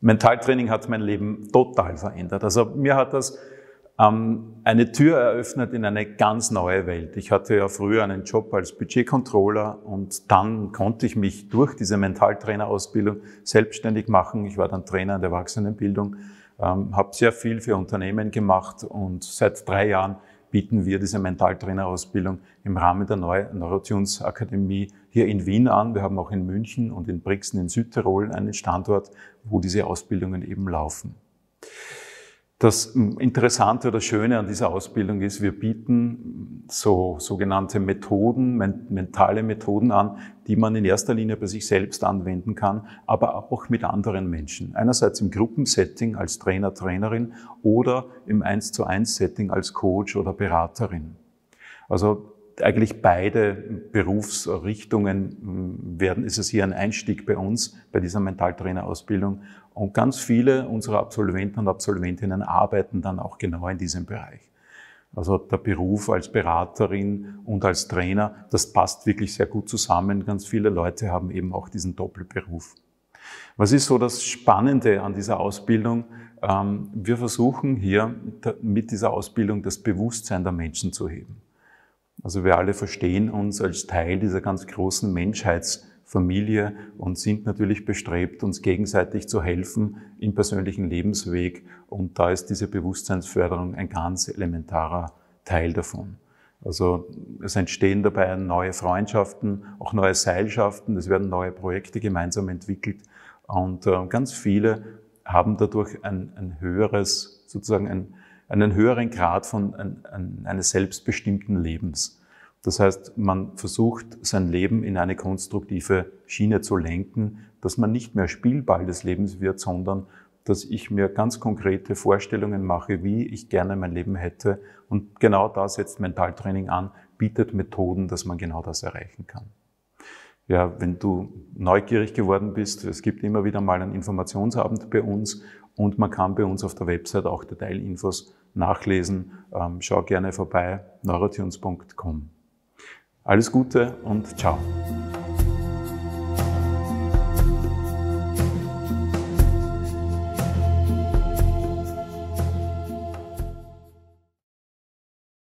Mentaltraining hat mein Leben total verändert. Also mir hat das ähm, eine Tür eröffnet in eine ganz neue Welt. Ich hatte ja früher einen Job als Budgetcontroller und dann konnte ich mich durch diese Mentaltrainerausbildung selbstständig machen. Ich war dann Trainer in der Erwachsenenbildung, ähm, habe sehr viel für Unternehmen gemacht und seit drei Jahren bieten wir diese Mentaltrainerausbildung im Rahmen der Neurotunes Akademie hier in Wien an. Wir haben auch in München und in Brixen in Südtirol einen Standort, wo diese Ausbildungen eben laufen. Das Interessante oder Schöne an dieser Ausbildung ist, wir bieten so sogenannte Methoden, mentale Methoden an, die man in erster Linie bei sich selbst anwenden kann, aber auch mit anderen Menschen. Einerseits im Gruppensetting als Trainer, Trainerin oder im 1 zu 1 Setting als Coach oder Beraterin. Also eigentlich beide Berufsrichtungen hm, werden, ist es hier ein Einstieg bei uns, bei dieser Mentaltrainerausbildung. Und ganz viele unserer Absolventen und Absolventinnen arbeiten dann auch genau in diesem Bereich. Also der Beruf als Beraterin und als Trainer, das passt wirklich sehr gut zusammen. Ganz viele Leute haben eben auch diesen Doppelberuf. Was ist so das Spannende an dieser Ausbildung? Ähm, wir versuchen hier mit dieser Ausbildung das Bewusstsein der Menschen zu heben. Also wir alle verstehen uns als Teil dieser ganz großen Menschheits- Familie und sind natürlich bestrebt, uns gegenseitig zu helfen im persönlichen Lebensweg. Und da ist diese Bewusstseinsförderung ein ganz elementarer Teil davon. Also es entstehen dabei neue Freundschaften, auch neue Seilschaften, es werden neue Projekte gemeinsam entwickelt und äh, ganz viele haben dadurch ein, ein höheres, sozusagen ein, einen höheren Grad von ein, eines selbstbestimmten Lebens. Das heißt, man versucht, sein Leben in eine konstruktive Schiene zu lenken, dass man nicht mehr Spielball des Lebens wird, sondern dass ich mir ganz konkrete Vorstellungen mache, wie ich gerne mein Leben hätte. Und genau da setzt Mentaltraining an, bietet Methoden, dass man genau das erreichen kann. Ja, wenn du neugierig geworden bist, es gibt immer wieder mal einen Informationsabend bei uns und man kann bei uns auf der Website auch Detailinfos nachlesen. Ähm, schau gerne vorbei, neurotunes.com. Alles Gute und ciao.